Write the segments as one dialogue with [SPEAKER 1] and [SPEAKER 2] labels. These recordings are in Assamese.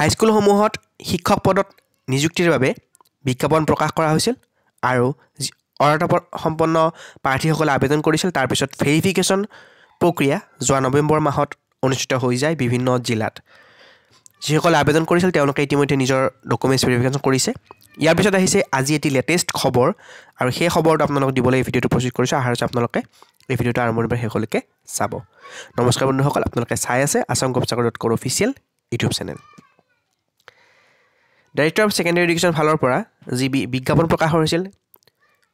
[SPEAKER 1] হাইস্কুলসমূহত শিক্ষক পদত নিযুক্তিৰ বাবে বিজ্ঞাপন প্ৰকাশ কৰা হৈছিল আৰু অৰ্হতা সম্পন্ন প্ৰাৰ্থীসকলে আবেদন কৰিছিল তাৰপিছত ভেৰিফিকেশ্যন প্ৰক্ৰিয়া যোৱা নৱেম্বৰ মাহত অনুষ্ঠিত হৈ যায় বিভিন্ন জিলাত যিসকলে আবেদন কৰিছিল তেওঁলোকে ইতিমধ্যে নিজৰ ডকুমেণ্টছ ভেৰিফিকেশ্যন কৰিছে ইয়াৰ পিছত আহিছে আজি এটি লেটেষ্ট খবৰ আৰু সেই খবৰটো আপোনালোকক দিবলৈ এই ভিডিঅ'টো প্ৰস্তুত কৰিছোঁ আহাৰ হৈছে আপোনালোকে এই ভিডিঅ'টো আৰম্ভণিৰ পৰা শেষলৈকে চাব নমস্কাৰ বন্ধুসকল আপোনালোকে চাই আছে আচাম গপচাকৰ ডট কৰ official YouTube channel director of secondary education ফালৰ পৰা যি বিজ্ঞাপন প্ৰকাশ হৈছিল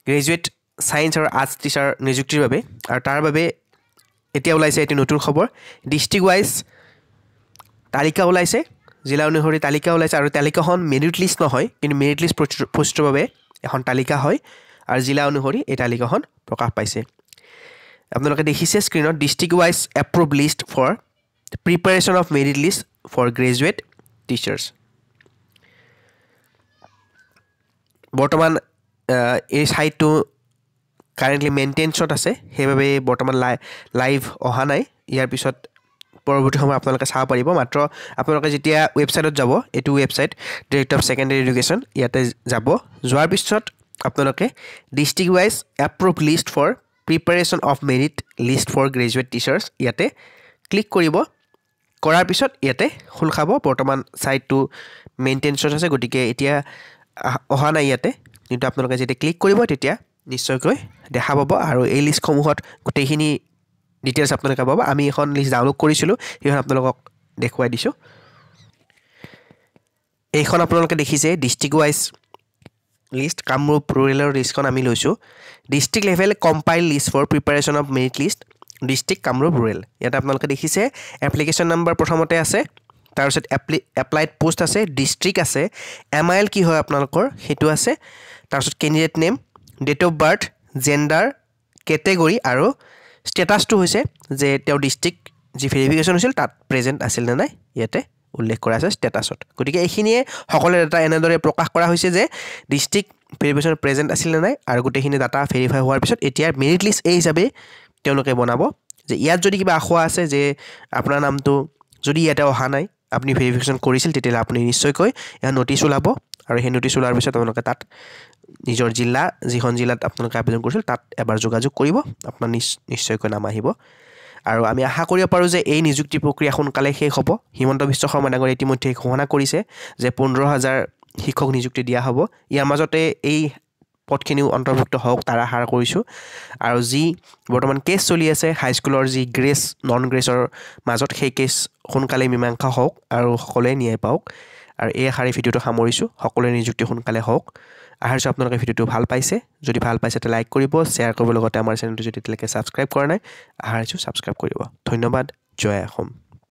[SPEAKER 1] গ্ৰেজুৱেট ছায়েন্স আৰু আৰ্টছ টিচাৰ নিযুক্তিৰ বাবে আৰু তাৰ বাবে এতিয়া ওলাইছে এটি নতুন খবৰ ডিষ্ট্ৰিক ৱাইজ তালিকা ওলাইছে জিলা অনুসৰি তালিকা ওলাইছে আৰু তালিকাখন মেৰিট লিষ্ট নহয় কিন্তু মেৰিট লিষ্ট প্ৰস্তুতৰ বাবে এখন তালিকা হয় আৰু জিলা অনুসৰি এই তালিকাখন প্ৰকাশ পাইছে আপোনালোকে দেখিছে স্ক্ৰীণত district wise approve list for preparation of merit list for graduate teachers বৰ্তমান এই ছাইটটো কাৰেণ্টলি মেইনটেনছত আছে সেইবাবে বৰ্তমান লাই লাইভ অহা নাই ইয়াৰ পিছত পৰৱৰ্তী সময়ত আপোনালোকে চাব পাৰিব মাত্ৰ আপোনালোকে যেতিয়া ৱেবছাইটত যাব এইটো website direct of secondary education ইয়াতে যাব যোৱাৰ পিছত আপোনালোকে district wise approve list for preparation of merit list for graduate teachers ইয়াতে ক্লিক কৰিব কৰাৰ পিছত ইয়াতে খোল খাব বৰ্তমান ছাইটটো মেইনটেনছত আছে গতিকে এতিয়া অহা নাই ইয়াতে কিন্তু আপোনালোকে যেতিয়া ক্লিক কৰিব তেতিয়া নিশ্চয়কৈ দেখা পাব আৰু এই লিষ্টসমূহত গোটেইখিনি ডিটেইলছ আপোনালোকে পাব আমি এখন লিষ্ট ডাউনলোড কৰিছিলোঁ সেইখন আপোনালোকক দেখুৱাই দিছোঁ এইখন আপোনালোকে দেখিছে ডিষ্ট্ৰিক্ট ৱাইজ লিষ্ট কামৰূপ ৰুৰেলৰ লিষ্টখন আমি লৈছোঁ district level compile list for preparation of merit list district Kamrup rural ইয়াতে আপোনালোকে দেখিছে এপ্লিকেশ্যন নাম্বাৰ প্ৰথমতে আছে তাৰপিছত এপ্লি এপ্লাইড পোষ্ট আছে ডিষ্ট্ৰিক্ট আছে এম আই এল কি হয় আপোনালোকৰ সেইটো আছে তাৰপিছত candidate name date of birth gender category আৰু ষ্টেটাছটো হৈছে যে তেওঁ ডিষ্ট্ৰিক্ট যি ভেৰিফিকেশ্যন হৈছিল তাত প্ৰেজেণ্ট আছিল নে নাই ইয়াতে উল্লেখ কৰা আছে ষ্টেটাছত গতিকে এইখিনিয়ে সকলোৰে ডাটা এনেদৰে প্ৰকাশ কৰা হৈছে যে ডিষ্ট্ৰিক্ট ভেৰিফিকেশ্যন প্ৰেজেণ্ট আছিল নে নাই আৰু গোটেইখিনি ডাটা ভেৰিফাই হোৱাৰ পিছত এতিয়া মেৰিট লিষ্ট এই হিচাপেই তেওঁলোকে বনাব যে ইয়াত যদি কিবা আশোৱা আছে যে আপোনাৰ নামটো যদি ইয়াতে অহা নাই আপুনি ভেৰিফিকেশ্যন কৰিছিল তেতিয়াহ'লে আপুনি নিশ্চয়কৈ ইয়াৰ নটিছ ওলাব আৰু সেই নটিছ ওলোৱাৰ পিছত আপোনালোকে তাত নিজৰ জিলা যিখন জিলাত আপোনালোকে আবেদন কৰিছিল তাত এবাৰ যোগাযোগ কৰিব আপোনাৰ নিশ নিশ্চয়কৈ নাম আহিব আৰু আমি আশা কৰিব পাৰোঁ যে এই নিযুক্তি প্ৰক্ৰিয়া সোনকালে শেষ হ'ব হিমন্ত বিশ্ব শৰ্মা ডাঙৰে ইতিমধ্যে ঘোষণা কৰিছে যে পোন্ধৰ হাজাৰ শিক্ষক নিযুক্তি দিয়া হ'ব ইয়াৰ মাজতে এই পথখিনিও অন্তৰ্ভুক্ত হওক তাৰ আশা কৰিছোঁ আৰু যি বৰ্তমান কেছ চলি আছে হাইস্কুলৰ যি গ্ৰেছ নন গ্ৰেছৰ মাজত সেই কেছ সোনকালে মীমাংসা হওক আৰু সকলোৱে ন্যায় পাওক আৰু এই আশাৰে ভিডিঅ'টো সামৰিছোঁ সকলোৱে নিযুক্তি সোনকালে হওক আহাৰছোঁ আপোনালোকে ভিডিঅ'টো ভাল পাইছে যদি ভাল পাইছে তে লাইক কৰিব শ্বেয়াৰ কৰিবৰ লগতে আমাৰ চেনেলটো যদি এতিয়ালৈকে ছাবস্ক্ৰাইব কৰা নাই আহাৰছোঁ ছাবস্ক্ৰাইব কৰিব ধন্যবাদ জয় অসম